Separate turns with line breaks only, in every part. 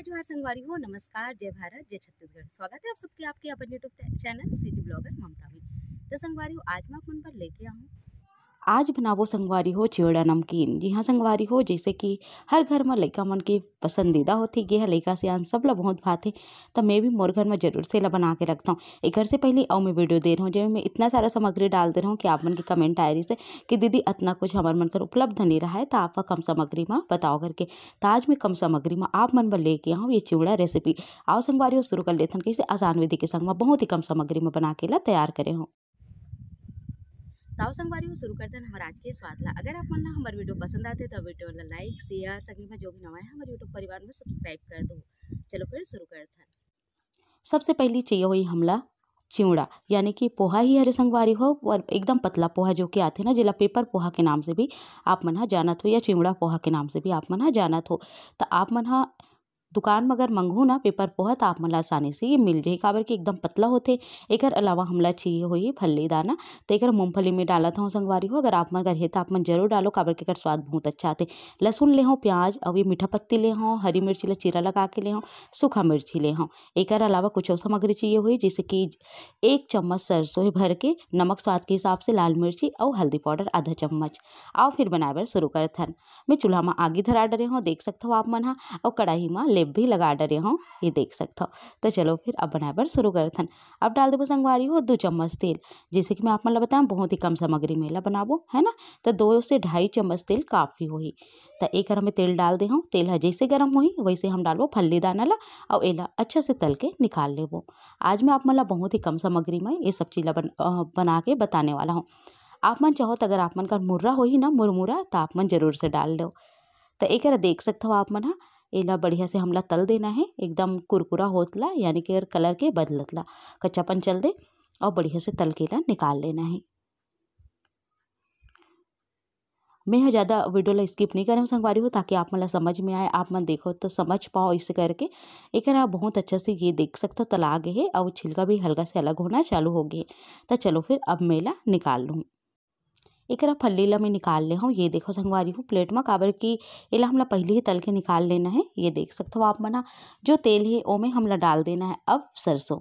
जय जोहार संगवारी हो नमस्कार जय भारत जय छत्तीसगढ़ स्वागत है आप सबके आपके अपन YouTube channel C blogger Mamta में तो संगवारी हो आज मैं अपन पर लेके आऊँ आज बनावो संगवारी हो चिवड़ा नमकीन जी हाँ संगवारी हो जैसे कि हर घर में लड़का मन की पसंदीदा होती गे है लड़का से आन सब ला बहुत बात है तो मैं भी मोर घर में जरूर से ला बना के रखता हूँ एक घर से पहले और मैं वीडियो दे रहा हूँ जब मैं इतना सारा सामग्री डाल दे रहा हूँ कि आप मन की कमेंट आए रही से कि दीदी इतना कुछ हमारे मन कर उपलब्ध नहीं रहा है तो आप कम सामग्री में बताओ करके तो आज मैं कम सामग्री में आप मन में लेके आऊँ ये चिवड़ा रेसिपी आओ संगवारी हो शुरू कर लेते हैं कैसे आसान विधि के संग में बहुत ही कम सामग्री में बना के ला तैयार करे हूँ ताओ संगवारी शुरू करते हैं हमारा आज के स्वाद ला अगर आप मन हमारे वीडियो पसंद आते तो वीडियो ला लाइक शेयर संगे में जो भी नवा है हमारे यूट्यूब परिवार में सब्सक्राइब कर दो चलो फिर शुरू करते हैं सबसे पहली चाहिए हुई हमला चिवड़ा यानी कि पोहा ही हरे संगवारी हो और एकदम पतला पोहा जो कि आते ना जिला पेपर पोहा के नाम से भी आप मन जानत हो या चिवड़ा पोहा के नाम से भी आप मन जानत हो तो आप मन दुकान में अगर मंघूं ना पेपर बहुत आप मल आसानी से ये मिल जाए काबर की एकदम पतला होते एक अलावा हमला चाहिए होही फल्ली दाना तो एक मूंगफली में डाला था संगवारी हो अगर आप मन है तो आप मन जरूर डालो काबर के अगर स्वाद बहुत अच्छा आते लहसुन ले हो प्याज और ये मीठा पत्ती ले हों हरी मिर्ची ला चीरा लगा के ले हूँ सूखा मिर्ची ले हों एक अलावा कुछ और सामग्री चाहिए हुई जैसे कि एक चम्मच सरसों भर के नमक स्वाद के हिसाब से लाल मिर्ची और हल्दी पाउडर आधा चम्मच आओ फिर बनाए शुरू कर करथन मैं चूल्हा में आगे धरा डरे हूँ देख सकता हूँ आप मन हाँ और कढ़ाई माँ ले क्लिप भी लगा डरे हों ये देख सकता हो तो चलो फिर अब बनाए पर शुरू कर थन अब डाल देबो संगवारी हो दो चम्मच तेल जैसे कि मैं आप मतलब बताऊँ बहुत ही कम सामग्री मेला बनाबो है ना तो दो से ढाई चम्मच तेल काफ़ी होही तो एक हमें तेल डाल दे हूँ तेल है जैसे गर्म हुई वैसे हम डालबो फल्ली दाना ला और एला अच्छा से तल के निकाल लेबो आज मैं आप मतलब बहुत ही कम सामग्री में ये सब चीज़ बन, बना के बताने वाला हूँ आप मन चाहो तो अगर आप मन का मुर्रा हो ही ना मुरमुरा तो आप मन जरूर से डाल लो तो एक देख सकते हो आप मन हाँ एला बढ़िया से हमला तल देना है एकदम कुरकुरा होतला यानी कि कलर के बदलतला कच्चापन चल दे और बढ़िया से तल के ला निकाल लेना है मैं ज़्यादा वीडियो ला स्किप नहीं कर रहा हूँ संगवारी हो ताकि आप मतलब समझ में आए आप मन देखो तो समझ पाओ इसे करके एक आप बहुत अच्छा से ये देख सकते हो तला गए है और छिलका भी हल्का से अलग होना चालू हो गए तो चलो फिर अब मेला निकाल लूँ एकरा फल्लीला में निकाल ले हूँ ये देखो संगवारी हूँ प्लेट में काबर की एला हमला पहले ही तल के निकाल लेना है ये देख सकते हो आप मना जो तेल है ओ में हमला डाल देना है अब सरसों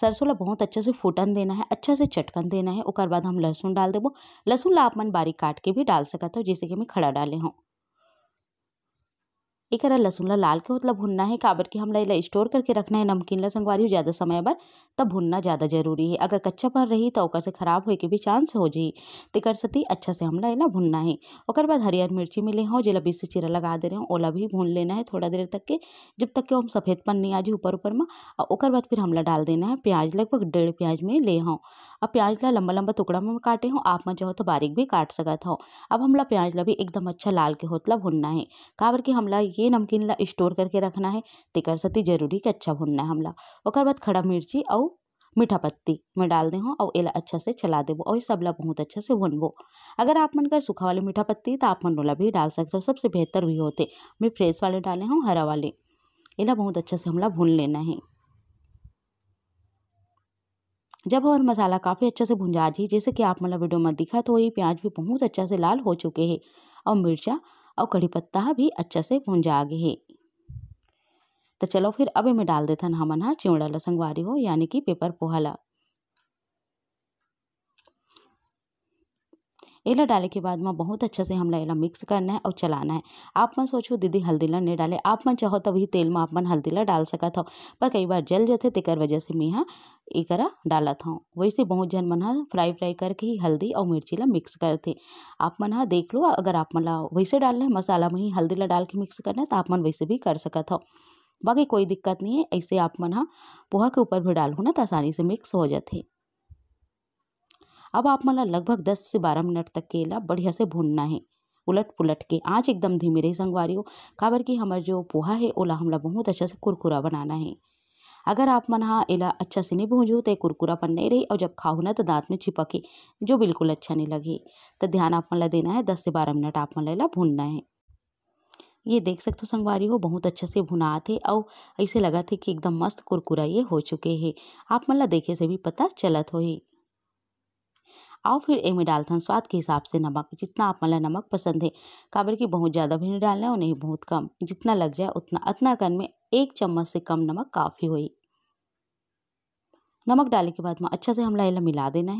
सरसों ला बहुत अच्छे से फूटन देना है अच्छा से चटकन देना है उसके बाद हम लहसुन डाल देबो लहसुन ला आप मन बारीक काट के भी डाल सकते हो जैसे कि मैं खड़ा डाले हूँ एक लहसुन ला लाल के मतलब भुनना है काबर की हमला इला स्टोर करके रखना है नमकीन ला संगवारी ज़्यादा समय पर तब भुनना ज़्यादा जरूरी है अगर कच्चापन रही तो ओकर से खराब होए के भी चांस हो तो तेकर सती अच्छा से हमला इला भुनना है और बाद हरियर मिर्ची मिले हों जिला बीस से चीरा लगा दे रहे हो ओला भी भून लेना है थोड़ा देर तक के जब तक के हम सफ़ेदपन नहीं आ जाए ऊपर ऊपर में और बाद फिर हमला डाल देना है प्याज लगभग डेढ़ प्याज में ले हों और प्याज ला लंबा लंबा टुकड़ा में काटे हूँ आप मन चाहो तो बारीक भी काट सकत हो अब हमला प्याज ला भी एकदम अच्छा लाल के होतला भुनना है काबर कि हमला ये नमकीन ला स्टोर करके रखना है तिकर सती जरूरी कि अच्छा भुनना है हमला और बाद खड़ा मिर्ची और मीठा पत्ती में डाल दे हूँ और एला अच्छा से चला देबो और सबला बहुत अच्छा से भुनबो अगर आप मन कर सूखा वाले मीठा पत्ती तो आप मन भी डाल सकते हो सबसे बेहतर भी होते मैं फ्रेश वाले डाले हूँ हरा वाले एला बहुत अच्छा से हमला भून लेना है जब और मसाला काफ़ी अच्छे से भुंजा जाए जैसे कि आप मतलब वीडियो में दिखा तो ये प्याज भी बहुत अच्छा से लाल हो चुके हैं और मिर्चा और कड़ी पत्ता भी अच्छा से भुंजा गए है तो चलो फिर अब मैं डाल देता हैं हमन हा चिवड़ा लसंगवारी हो यानी कि पेपर पोहला एला डाले के बाद में बहुत अच्छा से हमें एला मिक्स करना है और चलाना है आप मन सोचो दीदी हल्दी ला नहीं डाले आप मन चाहो तभी तेल में आप मन हल्दी ला डाल सकत हो पर कई बार जल जाते तेकर वजह से मैं यहाँ एकरा डालत हूँ वैसे बहुत जन मन फ्राई फ्राई करके ही हल्दी और मिर्ची ला मिक्स करते आप मन हाँ देख लो अगर आप मन ला वैसे डालना है मसाला में ही हल्दी ला डाल के मिक्स करना है तो आप मन वैसे भी कर सकत हो बाकी कोई दिक्कत नहीं है ऐसे आप मन हाँ पोहा के ऊपर भी डालो ना तो आसानी से मिक्स हो जाते अब आप मला लगभग दस से बारह मिनट तक केला बढ़िया से भूनना है उलट पुलट के आँच एकदम धीमी रही संगवारी हो काबर की हमारे जो पोहा है ओला हमला बहुत अच्छा से कुरकुरा बनाना है अगर आप मन हाँ एला अच्छा से नहीं भूंजो तो कुरकुरापन नहीं रही और जब खाओ ना तो दांत में छिपके जो बिल्कुल अच्छा नहीं लगे तो ध्यान आप मला देना है दस से बारह मिनट आप मला भूनना है ये देख सकते हो संगवारी हो बहुत अच्छे से भुना थे और ऐसे लगा थे कि एकदम मस्त कुरकुरा ये हो चुके हैं आप मला देखे से भी पता चलत हो ही और फिर डालते हैं स्वाद के हिसाब से नमक जितना आप मतलब नमक पसंद है काबर की बहुत ज़्यादा भी नहीं डालना है और नहीं बहुत कम जितना लग जाए उतना अतना कन में एक चम्मच से कम नमक काफ़ी हो नमक डाले के बाद में अच्छा से हमला इला मिला देना है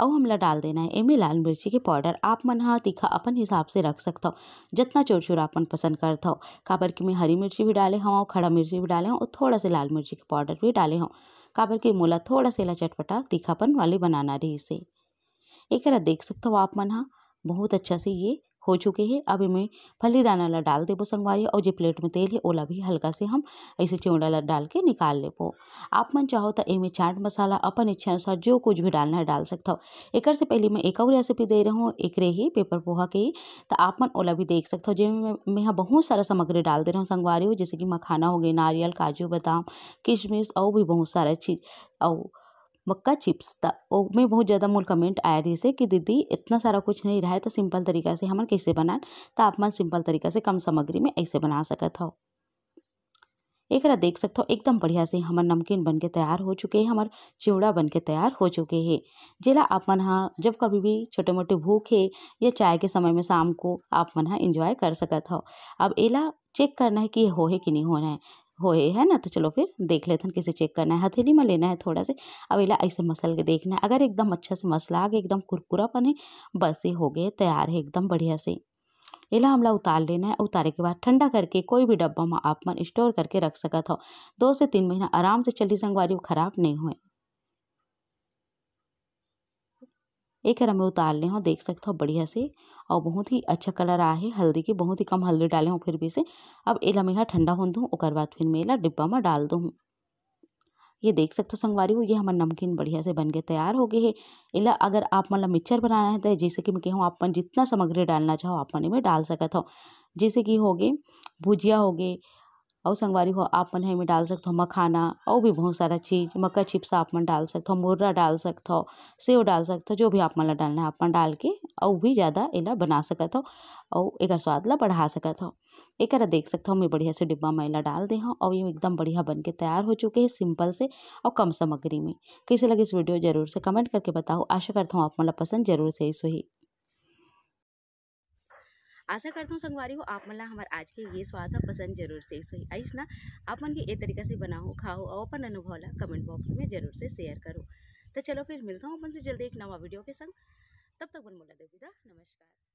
और हमला डाल देना है एमे लाल मिर्ची के पाउडर आप मन हाँ तीखा अपन हिसाब से रख सकता हो जितना चोर चोर अपन पसंद करता हो काबर की मैं हरी मिर्ची भी डाले हूँ और खड़ा मिर्ची भी डाले हूँ और थोड़ा से लाल मिर्ची के पाउडर भी डाले हूँ काबर की मोला थोड़ा सा चटपटा तीखापन वाले बनाना रही इसे एकरा देख सकते हो आप मन हाँ बहुत अच्छा से ये हो चुके हैं अब एमे फली दाना ला डाल देबो संगवारी और जो प्लेट में तेल है ओला भी हल्का से हम ऐसे चिवड़ा ला डाल के निकाल लेबो आप मन चाहो तो एमे चाट मसाला अपन इच्छा अनुसार जो कुछ भी डालना है डाल सकता हो एकर से पहले मैं एक और रेसिपी दे रहा हूँ एक ही पेपर पोहा के ही तो आप मन ओला भी देख हो जेमे मैं बहुत सारा सामग्री डाल दे रहा हूँ संगवारी हो जैसे कि मखाना हो गई नारियल काजू बादाम किशमिश और भी बहुत सारा चीज़ और मक्का चिप्स था और में बहुत ज़्यादा मोल कमेंट आया रही से कि दीदी इतना सारा कुछ नहीं रहा है तो सिंपल तरीका से हमारे कैसे बनाए तो आप मन सिंपल तरीका से कम सामग्री में ऐसे बना सकता हो एक देख सकते हो एकदम बढ़िया से हमारे नमकीन बनके तैयार हो चुके हैं हमार चिवड़ा बनके तैयार हो चुके हैं जिला आप मन हाँ जब कभी भी छोटे मोटे भूख है या चाय के समय में शाम को आप मन हाँ इंजॉय कर सकता हो अब एला चेक करना है कि ये हो है कि नहीं होना है होए है ना तो चलो फिर देख लेते हैं किसे चेक करना है हथेली में लेना है थोड़ा से अब इला ऐसे मसल के देखना है अगर एकदम अच्छा से मसला गया एकदम कुरकुरापन है बस ये हो गए तैयार है एकदम बढ़िया से एला हमला उतार लेना है उतारे के बाद ठंडा करके कोई भी डब्बा में आप मन स्टोर करके रख सका हो दो से तीन महीना आराम से चली संगवारी खराब नहीं हुए एक एकर हमे उतार ले हूँ देख सकते हो बढ़िया से और बहुत ही अच्छा कलर आए हल्दी के बहुत ही कम हल्दी डाले हूँ फिर भी से अब एला यहाँ ठंडा हो दूँ और बाद फिर मैं एला डिब्बा में डाल दूँ ये देख सकते हो संगवारी हो ये हमारे नमकीन बढ़िया से बन के तैयार हो गए है एला अगर आप मतलब मिक्सर बनाना है तो जैसे कि मैं कहूँ आपन जितना सामग्री डालना चाहो आप मन में डाल सकता हो जैसे कि हो गए भुजिया हो गए और संगवारी हो आप मन में डाल हो मखाना और भी बहुत सारा चीज मक्का चिप्स आप मन डाल सकते हो मुर्रा डाल हो सेव डाल हो जो भी आप मन ला डालना आप मन डाल के और भी ज़्यादा इला बना हो और एक स्वाद ला बढ़ा हो एक देख हो मैं बढ़िया से डिब्बा में इला डाल दे हूँ और ये एकदम बढ़िया बन के तैयार हो चुके हैं सिंपल से और कम सामग्री में कैसे लगे इस वीडियो जरूर से कमेंट करके बताओ आशा करता हूँ आप मन पसंद जरूर से इस हुई आशा करता हूँ संगवारी हो आप मला हमारे आज के ये स्वाद पसंद जरूर से सही आइस ना आप मन के ये तरीका से बनाओ खाओ और अपन अनुभव ला कमेंट बॉक्स में जरूर से शेयर करो तो चलो फिर मिलता हूँ अपन से जल्दी एक नवा वीडियो के संग तब तक बन बोला देविदा नमस्कार